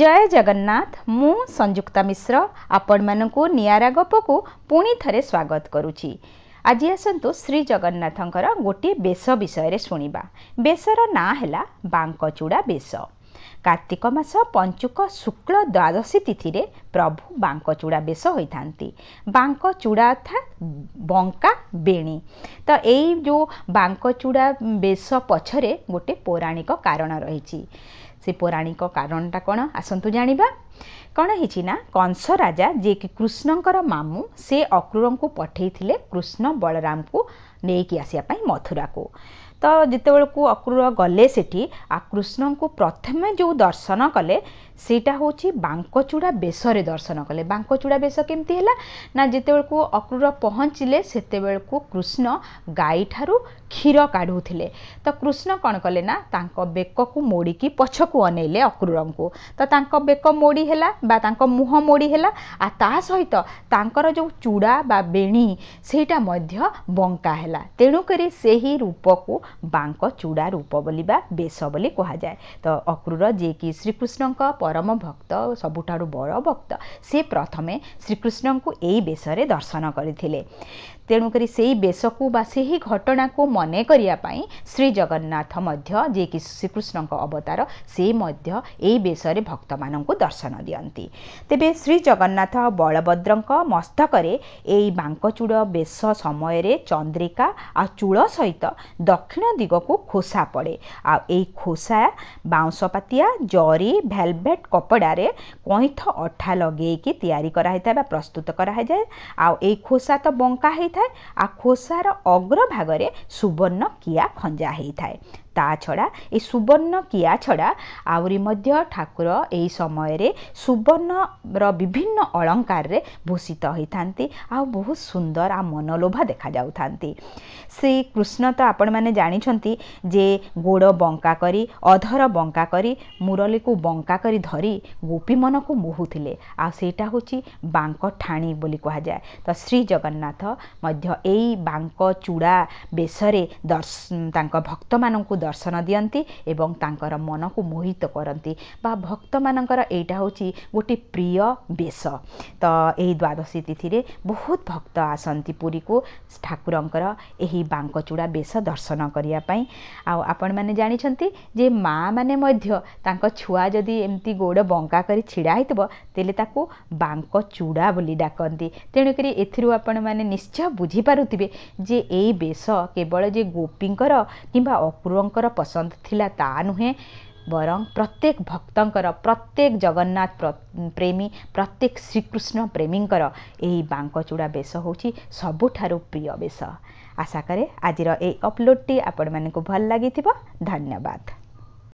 ଜୟ ଜଗନ୍ନାଥ ମୁଁ ସଂଯୁକ୍ତା ମିଶ୍ର ଆପଣମାନଙ୍କୁ ନିଆରା ଗପକୁ ପୁଣି ଥରେ ସ୍ୱାଗତ କରୁଛି ଆଜି ଆସନ୍ତୁ ଶ୍ରୀ ଜଗନ୍ନାଥଙ୍କର ଗୋଟିଏ ବେଶ ବିଷୟରେ ଶୁଣିବା ବେଶର ନାଁ ହେଲା ବାଙ୍କଚୂଡ଼ା ବେଶ କାର୍ତ୍ତିକ ମାସ ପଞ୍ଚୁକ ଶୁକ୍ଳ ଦ୍ୱାଦଶୀ ତିଥିରେ ପ୍ରଭୁ ବାଙ୍କଚୂଡ଼ା ବେଶ ହୋଇଥାନ୍ତି ବାଙ୍କଚୂଡ଼ା ଅର୍ଥାତ୍ ବଙ୍କା ବେଣୀ ତ ଏଇ ଯେଉଁ ବାଙ୍କଚୂଡ଼ା ବେଶ ପଛରେ ଗୋଟିଏ ପୌରାଣିକ କାରଣ ରହିଛି ସେ ପୌରାଣିକ କାରଣଟା କ'ଣ ଆସନ୍ତୁ ଜାଣିବା କ'ଣ ହେଇଛି ନା କଂସ ରାଜା ଯିଏକି କୃଷ୍ଣଙ୍କର ମାମୁଁ ସେ ଅକ୍ରୁରଙ୍କୁ ପଠେଇଥିଲେ କୃଷ୍ଣ ବଳରାମକୁ ନେଇକି ଆସିବା ପାଇଁ ମଥୁରାକୁ ତ ଯେତେବେଳକୁ ଅକ୍ରୁର ଗଲେ ସେଠି କୃଷ୍ଣଙ୍କୁ ପ୍ରଥମେ ଯେଉଁ ଦର୍ଶନ କଲେ ସେଇଟା ହେଉଛି ବାଙ୍କଚୂଡ଼ା ବେଶରେ ଦର୍ଶନ କଲେ ବାଙ୍କଚୂଡ଼ା ବେଶ କେମିତି ହେଲା ନା ଯେତେବେଳକୁ ଅକ୍ରୁର ପହଞ୍ଚିଲେ ସେତେବେଳକୁ କୃଷ୍ଣ ଗାଈଠାରୁ କ୍ଷୀର କାଢ଼ୁଥିଲେ ତ କୃଷ୍ଣ କ'ଣ କଲେ ନା ତାଙ୍କ ବେକକୁ ମୋଡ଼ିକି ପଛକୁ ଅନେଇଲେ ଅକ୍ରୁରଙ୍କୁ ତ ତାଙ୍କ ବେକ ମୋଡ଼ି ହେଲା ବା ତାଙ୍କ ମୁହଁ ମୋଡ଼ି ହେଲା ଆଉ ତା ସହିତ ତାଙ୍କର ଯେଉଁ ଚୂଡ଼ା ବା ବେଣୀ ସେଇଟା ମଧ୍ୟ ବଙ୍କା ହେଲା ତେଣୁକରି ସେହି ରୂପକୁ ବାଙ୍କ ଚୂଡ଼ା ରୂପ ବୋଲି ବା ବେଶ ବୋଲି କୁହାଯାଏ ତ ଅକ୍ରୁର ଯିଏକି ଶ୍ରୀକୃଷ୍ଣଙ୍କ ପରମ ଭକ୍ତ ସବୁଠାରୁ ବଡ଼ ଭକ୍ତ ସେ ପ୍ରଥମେ ଶ୍ରୀକୃଷ୍ଣଙ୍କୁ ଏଇ ବେଶରେ ଦର୍ଶନ କରିଥିଲେ ତେଣୁକରି ସେହି ବେଶକୁ ବା ସେହି ଘଟଣାକୁ ମନେ କରିବା ପାଇଁ ଶ୍ରୀଜଗନ୍ନାଥ ମଧ୍ୟ ଯିଏକି ଶ୍ରୀକୃଷ୍ଣଙ୍କ ଅବତାର ସେ ମଧ୍ୟ ଏହି ବେଶରେ ଭକ୍ତମାନଙ୍କୁ ଦର୍ଶନ ଦିଅନ୍ତି ତେବେ ଶ୍ରୀଜଗନ୍ନାଥ ବଳଭଦ୍ରଙ୍କ ମସ୍ତକରେ ଏହି ବାଙ୍କଚୂଡ଼ ବେଶ ସମୟରେ ଚନ୍ଦ୍ରିକା ଆଉ ଚୂଳ ସହିତ ଦକ୍ଷିଣ ଦିଗକୁ ଖୋସା ପଡ଼େ ଆଉ ଏହି ଖୋସା ବାଉଁଶପାତିଆ ଜରି ଭେଲଭେଟ୍ କପଡ଼ାରେ କଇଁଠ ଅଠା ଲଗେଇକି ତିଆରି କରାହେଇଥାଏ ବା ପ୍ରସ୍ତୁତ କରାହେଇଯାଏ ଆଉ ଏହି ଖୋସା ତ ବଙ୍କା ହେଇଥାଏ ହୋଇଥାଏ ଆଉ ଖୋସାର ଅଗ୍ରଭାଗରେ ସୁବର୍ଣ୍ଣ କିଆ ଖଞ୍ଜା ହେଇଥାଏ ତା ଛଡ଼ା ଏ ସୁବର୍ଣ୍ଣ କିଆ ଛଡ଼ା ଆହୁରି ମଧ୍ୟ ଠାକୁର ଏହି ସମୟରେ ସୁବର୍ଣ୍ଣର ବିଭିନ୍ନ ଅଳଙ୍କାରରେ ଭୂଷିତ ହୋଇଥାନ୍ତି ଆଉ ବହୁତ ସୁନ୍ଦର ଆଉ ମନଲୋଭା ଦେଖାଯାଉଥାନ୍ତି ଶ୍ରୀକୃଷ୍ଣ ତ ଆପଣମାନେ ଜାଣିଛନ୍ତି ଯେ ଗୋଡ଼ ବଙ୍କା କରି ଅଧର ବଙ୍କା କରି ମୁରଲୀକୁ ବଙ୍କା କରି ଧରି ଗୋପୀମାନଙ୍କୁ ମୁହୁଥିଲେ ଆଉ ସେଇଟା ହେଉଛି ବାଙ୍କ ଠାଣି ବୋଲି କୁହାଯାଏ ତ ଶ୍ରୀ ଜଗନ୍ନାଥ ମଧ୍ୟ ଏଇ ବାଙ୍କ ଚୂଡ଼ା ବେଶରେ ଦର୍ଶ ତାଙ୍କ ଭକ୍ତମାନଙ୍କୁ ଦର୍ଶନ ଦିଅନ୍ତି ଏବଂ ତାଙ୍କର ମନକୁ ମୋହିତ କରନ୍ତି ବା ଭକ୍ତମାନଙ୍କର ଏଇଟା ହେଉଛି ଗୋଟିଏ ପ୍ରିୟ ବେଶ ତ ଏହି ଦ୍ୱାଦଶୀ ତିଥିରେ ବହୁତ ଭକ୍ତ ଆସନ୍ତି ପୁରୀକୁ ଠାକୁରଙ୍କର ଏହି ବାଙ୍କଚୂଡ଼ା ବେଶ ଦର୍ଶନ କରିବା ପାଇଁ ଆଉ ଆପଣମାନେ ଜାଣିଛନ୍ତି ଯେ ମାଆମାନେ ମଧ୍ୟ ତାଙ୍କ ଛୁଆ ଯଦି ଏମିତି ଗୋଡ଼ ବଙ୍କା କରି ଛିଡ଼ା ହେଇଥିବ ତେଲେ ତାକୁ ବାଙ୍କଚୂଡ଼ା ବୋଲି ଡାକନ୍ତି ତେଣୁକରି ଏଥିରୁ ଆପଣମାନେ ନିଶ୍ଚୟ ବୁଝିପାରୁଥିବେ ଯେ ଏଇ ବେଶ କେବଳ ଯେ ଗୋପୀଙ୍କର କିମ୍ବା ଅକୁରଙ୍କ ଠାକୁରଙ୍କର ପସନ୍ଦ ଥିଲା ତା ନୁହେଁ ବରଂ ପ୍ରତ୍ୟେକ ଭକ୍ତଙ୍କର ପ୍ରତ୍ୟେକ ଜଗନ୍ନାଥ ପ୍ରେମୀ ପ୍ରତ୍ୟେକ ଶ୍ରୀକୃଷ୍ଣ ପ୍ରେମୀଙ୍କର ଏହି ବାଙ୍କଚୂଡ଼ା ବେଶ ହେଉଛି ସବୁଠାରୁ ପ୍ରିୟ ବେଶ ଆଶା କରେ ଆଜିର ଏହି ଅପଲୋଡ଼ଟି ଆପଣମାନଙ୍କୁ ଭଲ ଲାଗିଥିବ ଧନ୍ୟବାଦ